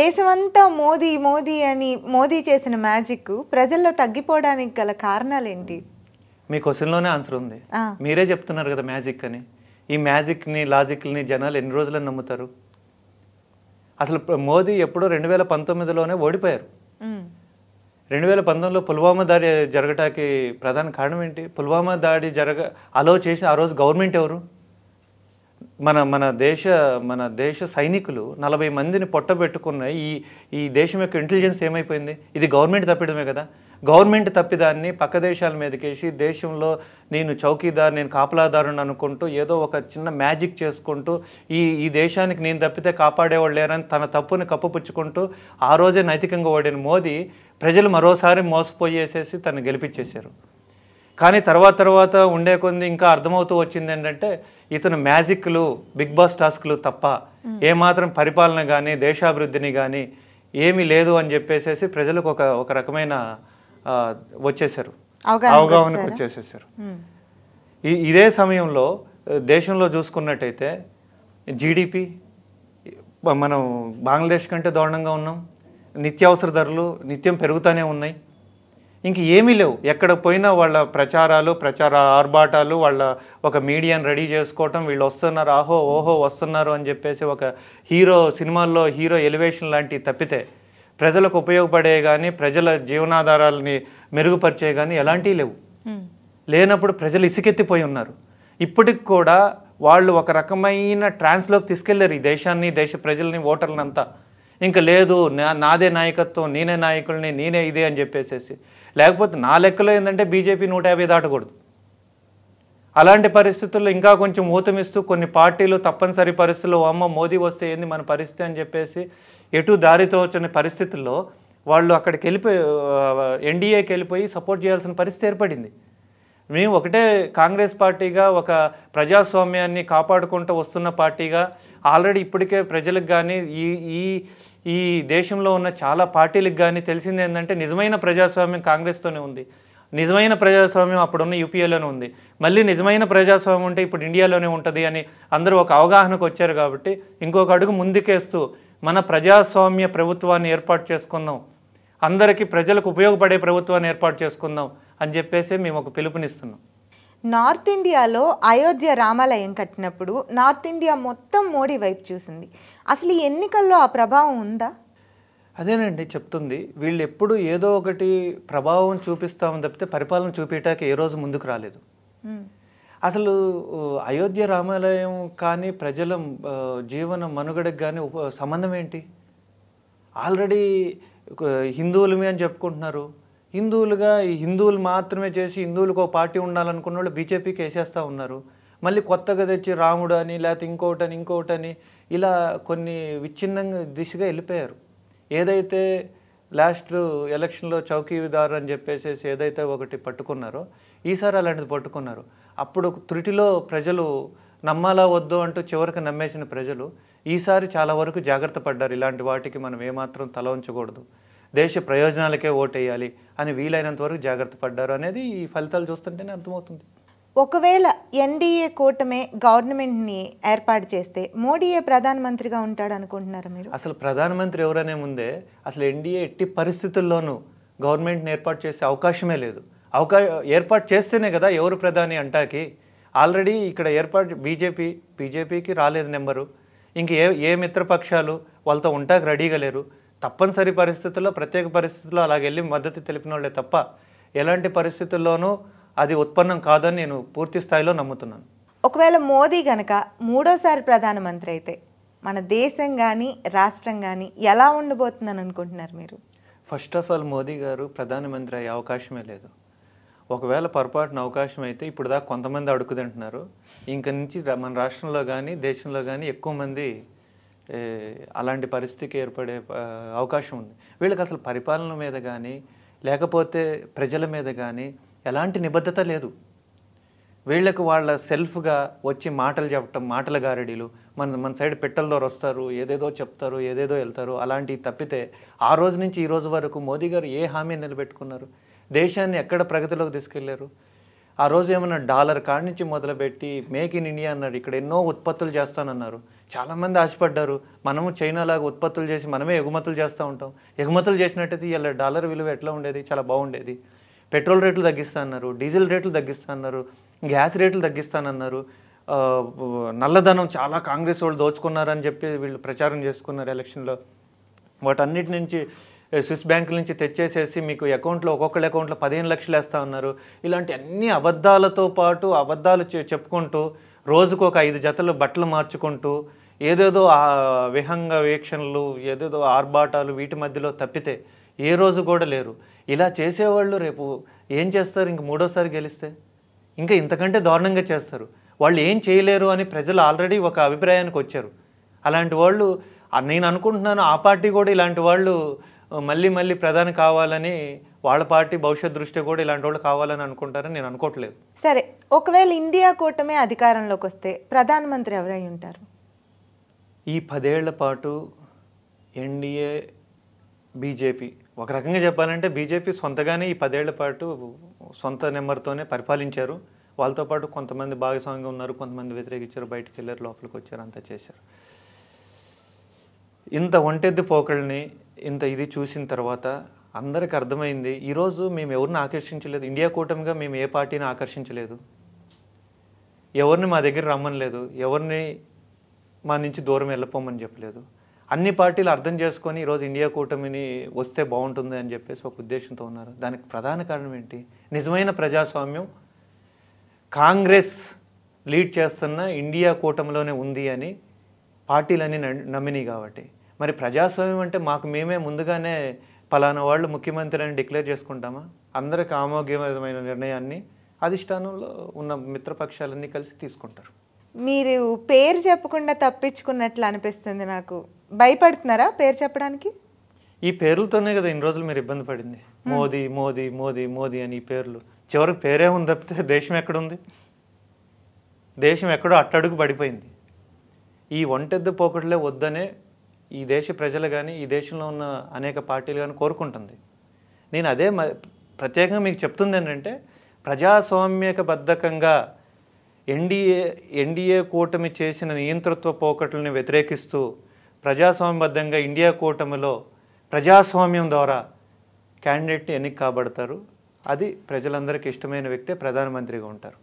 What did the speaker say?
దేశమంతా మోదీ మోదీ అని మోదీ చేసిన మ్యాజిక్ ప్రజల్లో తగ్గిపోవడానికి గల కారణాలు ఏంటి మీ క్వశ్చన్లోనే ఆన్సర్ ఉంది మీరే చెప్తున్నారు కదా మ్యాజిక్ అని ఈ మ్యాజిక్ని లాజిక్ని జనాలు ఎన్ని రోజులు నమ్ముతారు అసలు మోదీ ఎప్పుడో రెండు వేల పంతొమ్మిదిలోనే ఓడిపోయారు రెండు వేల పంతొమ్మిదిలో పుల్వామా దాడి జరగటానికి ప్రధాన కారణం ఏంటి పుల్వామా దాడి జరగ అలో చేసి ఆ రోజు గవర్నమెంట్ ఎవరు మన మన దేశ మన దేశ సైనికులు నలభై మందిని పొట్టబెట్టుకున్న ఈ ఈ దేశం యొక్క ఇంటెలిజెన్స్ ఏమైపోయింది ఇది గవర్నమెంట్ తప్పిడమే కదా గవర్నమెంట్ తప్పిదాన్ని పక్క దేశాల మీదకేసి దేశంలో నేను చౌకీదార్ నేను కాపలాదారుని అనుకుంటూ ఏదో ఒక చిన్న మ్యాజిక్ చేసుకుంటూ ఈ ఈ దేశానికి నేను తప్పితే కాపాడేవాళ్ళు లేరని తన తప్పుని కప్పుపుచ్చుకుంటూ ఆ రోజే నైతికంగా ఓడిన మోదీ ప్రజలు మరోసారి మోసపోయేసేసి తను గెలిపించేశారు కానీ తర్వాత తర్వాత ఉండే కొంది ఇంకా అర్థమవుతూ వచ్చింది ఏంటంటే ఇతను మ్యాజిక్లు బిగ్ బాస్ టాస్క్లు తప్ప ఏమాత్రం పరిపాలన కానీ దేశాభివృద్ధిని కానీ ఏమీ లేదు అని చెప్పేసేసి ప్రజలకు ఒక ఒక రకమైన వచ్చేసారు అవగాహనకు వచ్చేసేసారు ఇదే సమయంలో దేశంలో చూసుకున్నట్టయితే జీడిపి మనం బంగ్లాదేశ్ కంటే దారుణంగా ఉన్నాం నిత్యావసర ధరలు నిత్యం పెరుగుతూనే ఉన్నాయి ఇంక ఏమీ లేవు ఎక్కడ పోయినా వాళ్ళ ప్రచారాలు ప్రచార ఆర్భాటాలు వాళ్ళ ఒక మీడియాను రెడీ చేసుకోవటం వీళ్ళు వస్తున్నారు ఆహో ఓహో వస్తున్నారు అని చెప్పేసి ఒక హీరో సినిమాల్లో హీరో ఎలివేషన్ లాంటివి తప్పితే ప్రజలకు ఉపయోగపడే కానీ ప్రజల జీవనాధారాలని మెరుగుపరిచే కానీ ఎలాంటివి లేవు లేనప్పుడు ప్రజలు ఇసుకెత్తిపోయి ఉన్నారు ఇప్పటికి కూడా వాళ్ళు ఒక రకమైన ట్రాన్స్లోకి తీసుకెళ్లారు ఈ దేశాన్ని దేశ ప్రజల్ని ఓటర్లంతా ఇంకా లేదు నా నాదే నాయకత్వం నేనే నాయకుల్ని నేనే ఇదే అని చెప్పేసేసి లేకపోతే నా లెక్కలో ఏంటంటే బీజేపీ నూట యాభై దాటకూడదు అలాంటి పరిస్థితుల్లో ఇంకా కొంచెం ఊతమిస్తూ కొన్ని పార్టీలు తప్పనిసరి పరిస్థితుల్లో అమ్మ మోదీ వస్తే ఏంది మన పరిస్థితి అని చెప్పేసి ఎటు దారితో వచ్చిన పరిస్థితుల్లో వాళ్ళు అక్కడికి వెళ్ళిపోయి ఎన్డీఏకి వెళ్ళిపోయి సపోర్ట్ చేయాల్సిన పరిస్థితి ఏర్పడింది మేము ఒకటే కాంగ్రెస్ పార్టీగా ఒక ప్రజాస్వామ్యాన్ని కాపాడుకుంటూ వస్తున్న పార్టీగా ఆల్రెడీ ఇప్పటికే ప్రజలకు కానీ ఈ ఈ ఈ దేశంలో ఉన్న చాలా పార్టీలకు కానీ తెలిసింది ఏంటంటే నిజమైన ప్రజాస్వామ్యం కాంగ్రెస్తోనే ఉంది నిజమైన ప్రజాస్వామ్యం అప్పుడున్న యూపీఏలోనే ఉంది మళ్ళీ నిజమైన ప్రజాస్వామ్యం ఉంటే ఇప్పుడు ఇండియాలోనే ఉంటుంది అని అందరూ ఒక అవగాహనకు వచ్చారు కాబట్టి ఇంకొక అడుగు ముందుకేస్తూ మన ప్రజాస్వామ్య ప్రభుత్వాన్ని ఏర్పాటు చేసుకుందాం అందరికీ ప్రజలకు ఉపయోగపడే ప్రభుత్వాన్ని ఏర్పాటు చేసుకుందాం అని చెప్పేసి మేము ఒక పిలుపునిస్తున్నాం నార్త్ ఇండియాలో అయోధ్య రామాలయం కట్టినప్పుడు నార్త్ ఇండియా మొత్తం మోడీ వైపు చూసింది అసలు ఈ ఎన్నికల్లో ఆ ప్రభావం ఉందా అదేనండి చెప్తుంది వీళ్ళు ఎప్పుడు ఏదో ఒకటి ప్రభావం చూపిస్తామని తప్పితే పరిపాలన చూపించటానికి ఏ రోజు ముందుకు రాలేదు అసలు అయోధ్య రామాలయం కానీ ప్రజల జీవన మనుగడకు కానీ సంబంధం ఏంటి ఆల్రెడీ హిందువులమే అని చెప్పుకుంటున్నారు హిందువులుగా ఈ హిందువులు మాత్రమే చేసి హిందువులకు ఒక పార్టీ ఉండాలనుకున్న వాళ్ళు బీజేపీకి వేసేస్తూ ఉన్నారు మళ్ళీ కొత్తగా తెచ్చి రాముడు అని లేకపోతే ఇంకోటని ఇంకోటని ఇలా కొన్ని విచ్ఛిన్నంగా దిశగా వెళ్ళిపోయారు ఏదైతే లాస్ట్ ఎలక్షన్లో చౌకీదారు అని చెప్పేసి ఏదైతే ఒకటి పట్టుకున్నారో ఈసారి అలాంటిది పట్టుకున్నారు అప్పుడు త్రుటిలో ప్రజలు నమ్మాలా వద్దు అంటూ చివరికి నమ్మేసిన ప్రజలు ఈసారి చాలా వరకు జాగ్రత్త పడ్డారు ఇలాంటి వాటికి మనం ఏమాత్రం తల ఉంచకూడదు దేశ ప్రయోజనాలకే ఓటేయాలి అని వీలైనంత వరకు జాగ్రత్త పడ్డారు అనేది ఈ ఫలితాలు చూస్తుంటేనే అర్థమవుతుంది ఒకవేళ ఎన్డీఏ కూటమే గవర్నమెంట్ని ఏర్పాటు చేస్తే మోడీయే ప్రధానమంత్రిగా ఉంటాడు అనుకుంటున్నారా మీరు అసలు ప్రధానమంత్రి ఎవరనే ముందే అసలు ఎన్డీఏ ఎట్టి పరిస్థితుల్లోనూ గవర్నమెంట్ని ఏర్పాటు చేసే అవకాశమే లేదు అవకా ఏర్పాటు చేస్తేనే కదా ఎవరు ప్రధాని అంటాకి ఆల్రెడీ ఇక్కడ ఏర్పాటు బీజేపీ బీజేపీకి రాలేదు నెంబరు ఇంక ఏ ఏ మిత్రపక్షాలు వాళ్ళతో ఉంటాకి రెడీగా లేరు తప్పనిసరి పరిస్థితుల్లో ప్రత్యేక పరిస్థితుల్లో వెళ్ళి మద్దతు తెలిపిన వాళ్ళే తప్ప ఎలాంటి పరిస్థితుల్లోనూ అది ఉత్పన్నం కాదని నేను పూర్తి స్థాయిలో నమ్ముతున్నాను ఒకవేళ మోదీ గనక మూడోసారి ప్రధానమంత్రి అయితే మన దేశం కానీ రాష్ట్రం కానీ ఎలా ఉండబోతుందని అనుకుంటున్నారు మీరు ఫస్ట్ ఆఫ్ ఆల్ మోదీ గారు ప్రధానమంత్రి అయ్యే అవకాశమే లేదు ఒకవేళ పొరపాటున అవకాశం అయితే ఇప్పుడు దాకా కొంతమంది అడుగుతుంటున్నారు ఇంక నుంచి మన రాష్ట్రంలో కానీ దేశంలో కానీ ఎక్కువ మంది అలాంటి పరిస్థితికి ఏర్పడే అవకాశం ఉంది వీళ్ళకి అసలు పరిపాలన మీద కానీ లేకపోతే ప్రజల మీద కానీ ఎలాంటి నిబద్ధత లేదు వీళ్ళకు వాళ్ళ సెల్ఫ్గా వచ్చి మాటలు చెప్పటం మాటల గారడీలు మన మన సైడ్ పెట్టల ద్వారా వస్తారు ఏదేదో చెప్తారు ఏదేదో వెళ్తారు అలాంటివి తప్పితే ఆ రోజు నుంచి ఈ రోజు వరకు మోదీ గారు ఏ హామీ నిలబెట్టుకున్నారు దేశాన్ని ఎక్కడ ప్రగతిలోకి తీసుకెళ్లారు ఆ రోజు ఏమన్నా డాలర్ కాడి నుంచి మొదలుపెట్టి మేక్ ఇన్ ఇండియా అన్నారు ఇక్కడ ఎన్నో ఉత్పత్తులు చేస్తానన్నారు చాలామంది ఆశపడ్డారు మనము చైనాలాగా ఉత్పత్తులు చేసి మనమే ఎగుమతులు చేస్తూ ఉంటాం ఎగుమతులు చేసినట్టయితే ఇలా డాలర్ విలువ ఎట్లా ఉండేది చాలా బాగుండేది పెట్రోల్ రేట్లు తగ్గిస్తా అన్నారు డీజిల్ రేట్లు తగ్గిస్తా అన్నారు గ్యాస్ రేట్లు తగ్గిస్తానన్నారు నల్లధనం చాలా కాంగ్రెస్ వాళ్ళు దోచుకున్నారని చెప్పి వీళ్ళు ప్రచారం చేసుకున్నారు ఎలక్షన్లో వాటన్నిటి నుంచి స్విస్ బ్యాంక్ నుంచి తెచ్చేసేసి మీకు అకౌంట్లో ఒక్కొక్కళ్ళ అకౌంట్లో పదిహేను లక్షలు వేస్తా ఉన్నారు ఇలాంటి అన్ని అబద్ధాలతో పాటు అబద్ధాలు చెప్పుకుంటూ రోజుకు ఒక ఐదు జతలు బట్టలు మార్చుకుంటూ ఏదేదో విహంగ వీక్షణలు ఏదేదో ఆర్భాటాలు వీటి మధ్యలో తప్పితే ఏ రోజు కూడా లేరు ఇలా చేసేవాళ్ళు రేపు ఏం చేస్తారు ఇంక మూడోసారి గెలిస్తే ఇంకా ఇంతకంటే దారుణంగా చేస్తారు వాళ్ళు ఏం చేయలేరు అని ప్రజలు ఆల్రెడీ ఒక అభిప్రాయానికి వచ్చారు అలాంటి వాళ్ళు నేను అనుకుంటున్నాను ఆ పార్టీ కూడా ఇలాంటి వాళ్ళు మళ్ళీ మళ్ళీ ప్రధాని కావాలని వాళ్ళ పార్టీ భవిష్యత్ దృష్ట్యా కూడా ఇలాంటి వాళ్ళు కావాలని అనుకుంటారని నేను అనుకోవట్లేదు సరే ఒకవేళ ఇండియా కూటమే అధికారంలోకి వస్తే ప్రధానమంత్రి ఎవరై ఉంటారు ఈ పదేళ్ల పాటు ఎన్డీఏ బీజేపీ ఒక రకంగా చెప్పాలంటే బీజేపీ సొంతగానే ఈ పదేళ్ల పాటు సొంత నెంబర్తోనే పరిపాలించారు వాళ్ళతో పాటు కొంతమంది భాగస్వామ్యంగా ఉన్నారు కొంతమంది వ్యతిరేకించారు బయటకు వెళ్ళారు లోపలికి వచ్చారు అంతా చేశారు ఇంత ఒంటెద్దు పోకల్ని ఇంత ఇది చూసిన తర్వాత అందరికి అర్థమైంది ఈరోజు మేము ఎవరిని ఆకర్షించలేదు ఇండియా కూటమిగా మేము ఏ పార్టీని ఆకర్షించలేదు ఎవరిని మా దగ్గర రమ్మని లేదు ఎవరిని మా నుంచి దూరం వెళ్ళిపోమని చెప్పలేదు అన్ని పార్టీలు అర్థం చేసుకొని ఈరోజు ఇండియా కూటమిని వస్తే బాగుంటుంది అని చెప్పేసి ఒక ఉద్దేశంతో ఉన్నారు దానికి ప్రధాన కారణం ఏంటి నిజమైన ప్రజాస్వామ్యం కాంగ్రెస్ లీడ్ చేస్తున్న ఇండియా కూటమిలోనే ఉంది అని పార్టీలన్నీ నమ్మినాయి కాబట్టి మరి ప్రజాస్వామ్యం అంటే మాకు మేమే ముందుగానే పలానా వాళ్ళు ముఖ్యమంత్రి అని డిక్లేర్ చేసుకుంటామా అందరికి ఆమోగ్యమైన నిర్ణయాన్ని అధిష్టానంలో ఉన్న మిత్రపక్షాలన్నీ కలిసి తీసుకుంటారు మీరు పేరు చెప్పకుండా తప్పించుకున్నట్లు అనిపిస్తుంది నాకు భయపడుతున్నారా పేరు చెప్పడానికి ఈ పేర్లతోనే కదా ఇన్ని రోజులు మీరు ఇబ్బంది పడింది మోదీ మోదీ మోదీ మోదీ అని ఈ పేర్లు చివరి పేరే ఉంది తప్పితే దేశం ఎక్కడుంది దేశం ఎక్కడో అట్టడుగు పడిపోయింది ఈ వంటెద్దు పోకట్లే వద్దనే ఈ దేశ ప్రజలు కానీ ఈ దేశంలో ఉన్న అనేక పార్టీలు కానీ కోరుకుంటుంది నేను అదే ప్రత్యేకంగా మీకు చెప్తుంది ఏంటంటే ప్రజాస్వామ్యక బద్ధకంగా ఎన్డీఏ ఎన్డీఏ కూటమి చేసిన నియంతృత్వ పోకట్లని వ్యతిరేకిస్తూ ప్రజాస్వామ్యబద్ధంగా ఇండియా కూటమిలో ప్రజాస్వామ్యం ద్వారా క్యాండిడేట్ని ఎన్నిక కాబడతారు అది ప్రజలందరికీ ఇష్టమైన వ్యక్తే ప్రధానమంత్రిగా ఉంటారు